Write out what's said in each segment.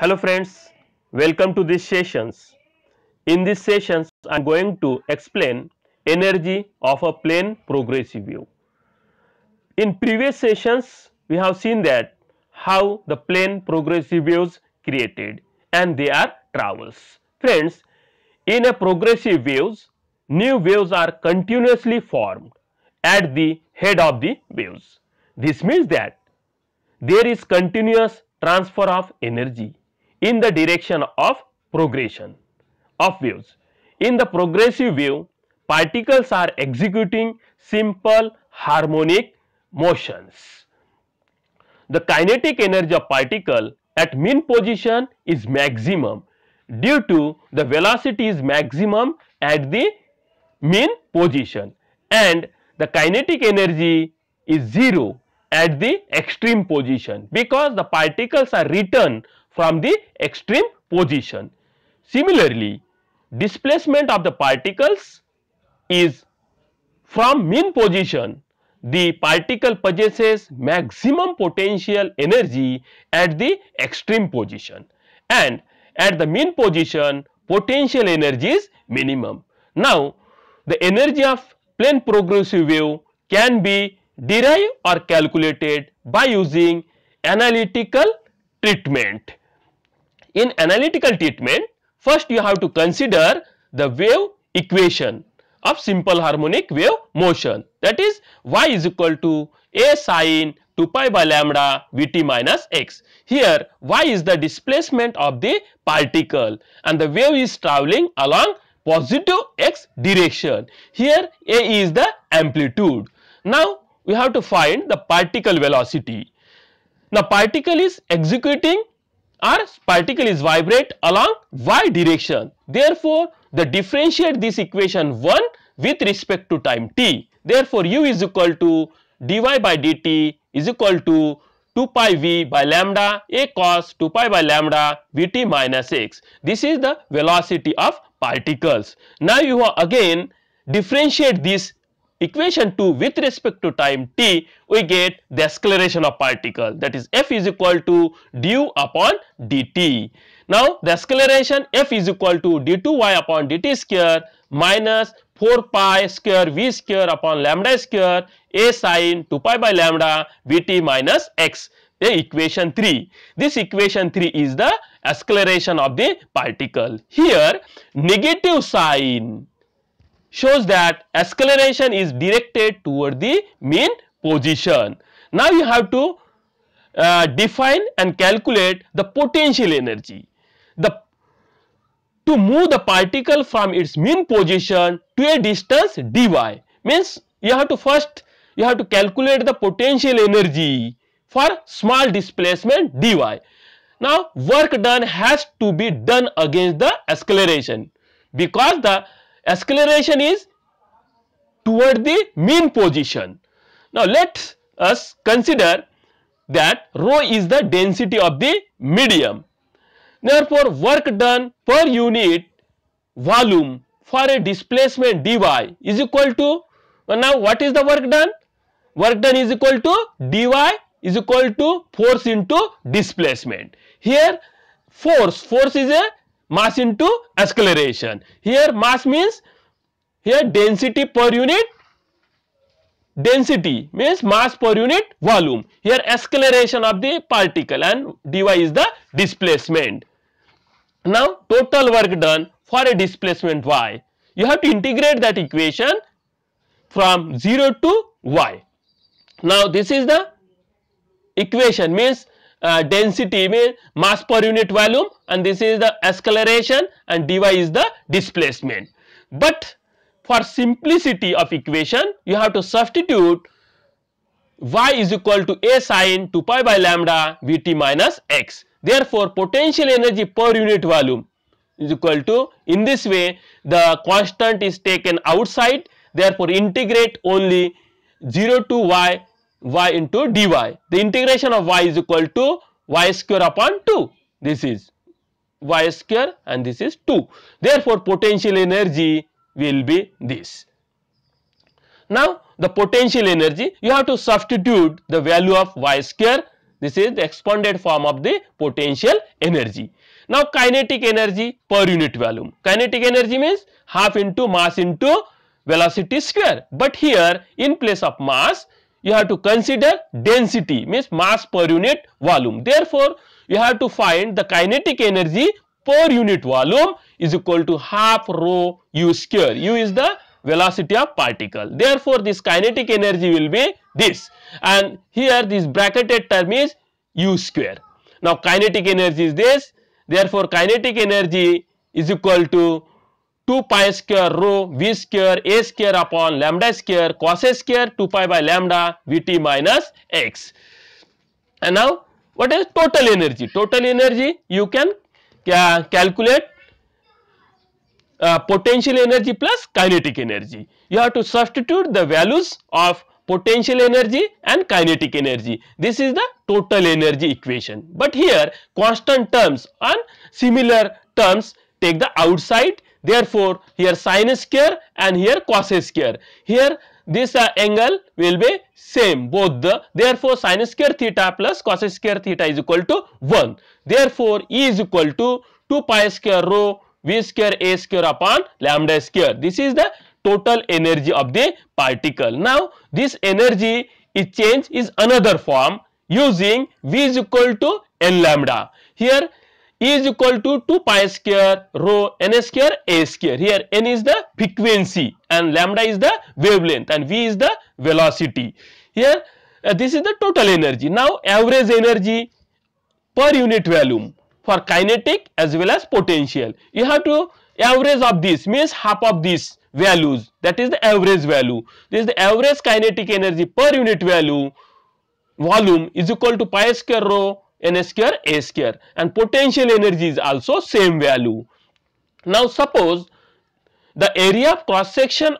Hello friends, welcome to these sessions. In these sessions, I am going to explain energy of a plane progressive wave. In previous sessions, we have seen that how the plane progressive waves created and they are travels. Friends, in a progressive waves, new waves are continuously formed at the head of the waves. This means that there is continuous transfer of energy in the direction of progression of waves. In the progressive wave, particles are executing simple harmonic motions. The kinetic energy of particle at mean position is maximum due to the velocity is maximum at the mean position and the kinetic energy is 0 at the extreme position because the particles are written from the extreme position. Similarly, displacement of the particles is from mean position the particle possesses maximum potential energy at the extreme position and at the mean position potential energy is minimum. Now, the energy of plane progressive wave can be derived or calculated by using analytical treatment in analytical treatment, first you have to consider the wave equation of simple harmonic wave motion that is y is equal to a sine 2 pi by lambda vt minus x. Here y is the displacement of the particle and the wave is traveling along positive x direction. Here a is the amplitude. Now we have to find the particle velocity. Now particle is executing our is vibrate along y direction. Therefore, the differentiate this equation 1 with respect to time t. Therefore, u is equal to dy by dt is equal to 2 pi v by lambda a cos 2 pi by lambda vt minus x. This is the velocity of particles. Now, you again differentiate this equation 2 with respect to time t, we get the acceleration of particle that is f is equal to du upon dt. Now, the acceleration f is equal to d2y upon dt square minus 4 pi square v square upon lambda square a sine 2 pi by lambda vt minus x the equation 3. This equation 3 is the acceleration of the particle. Here negative sign shows that acceleration is directed toward the mean position. Now you have to uh, define and calculate the potential energy. The to move the particle from its mean position to a distance dy means you have to first you have to calculate the potential energy for small displacement dy. Now work done has to be done against the acceleration because the acceleration is toward the mean position. Now let us consider that rho is the density of the medium. Therefore, work done per unit volume for a displacement dy is equal to now what is the work done? Work done is equal to dy is equal to force into displacement. Here force, force is a mass into acceleration here mass means here density per unit density means mass per unit volume here acceleration of the particle and dy is the displacement now total work done for a displacement y you have to integrate that equation from 0 to y now this is the equation means uh, density means mass per unit volume and this is the acceleration and dy is the displacement. But for simplicity of equation you have to substitute y is equal to a sine 2 pi by lambda vt minus x. Therefore, potential energy per unit volume is equal to in this way the constant is taken outside therefore integrate only 0 to y y into dy. The integration of y is equal to y square upon 2. This is y square and this is 2. Therefore, potential energy will be this. Now, the potential energy you have to substitute the value of y square. This is the expanded form of the potential energy. Now, kinetic energy per unit volume. Kinetic energy means half into mass into velocity square. But here in place of mass you have to consider density means mass per unit volume. Therefore, you have to find the kinetic energy per unit volume is equal to half rho u square. u is the velocity of particle. Therefore, this kinetic energy will be this and here this bracketed term is u square. Now, kinetic energy is this. Therefore, kinetic energy is equal to 2 pi square rho v square a square upon lambda square cos a square 2 pi by lambda vt minus x. And now what is total energy? Total energy you can calculate uh, potential energy plus kinetic energy. You have to substitute the values of potential energy and kinetic energy. This is the total energy equation. But here constant terms and similar terms take the outside Therefore, here sine square and here cos square. Here this uh, angle will be same both the therefore sine square theta plus cos square theta is equal to 1. Therefore, E is equal to 2 pi square rho V square A square upon lambda square. This is the total energy of the particle. Now, this energy is is another form using V is equal to N lambda. Here is equal to 2 pi square rho n square a square. Here n is the frequency and lambda is the wavelength and v is the velocity. Here uh, this is the total energy. Now average energy per unit volume for kinetic as well as potential. You have to average of this means half of these values that is the average value. This is the average kinetic energy per unit value volume is equal to pi square rho n square a square and potential energy is also same value. Now suppose the area of cross section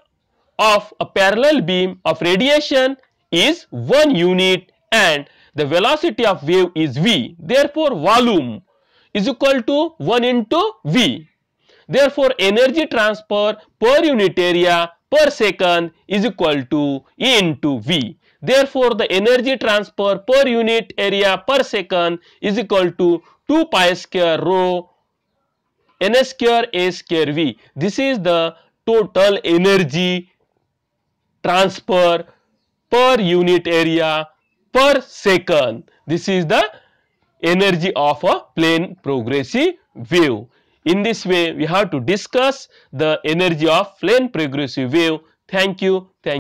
of a parallel beam of radiation is 1 unit and the velocity of wave is v. Therefore, volume is equal to 1 into v. Therefore, energy transfer per unit area per second is equal to E into V. Therefore, the energy transfer per unit area per second is equal to 2 pi square rho n square a square v. This is the total energy transfer per unit area per second. This is the energy of a plane progressive wave. In this way, we have to discuss the energy of plane progressive wave. Thank you. Thank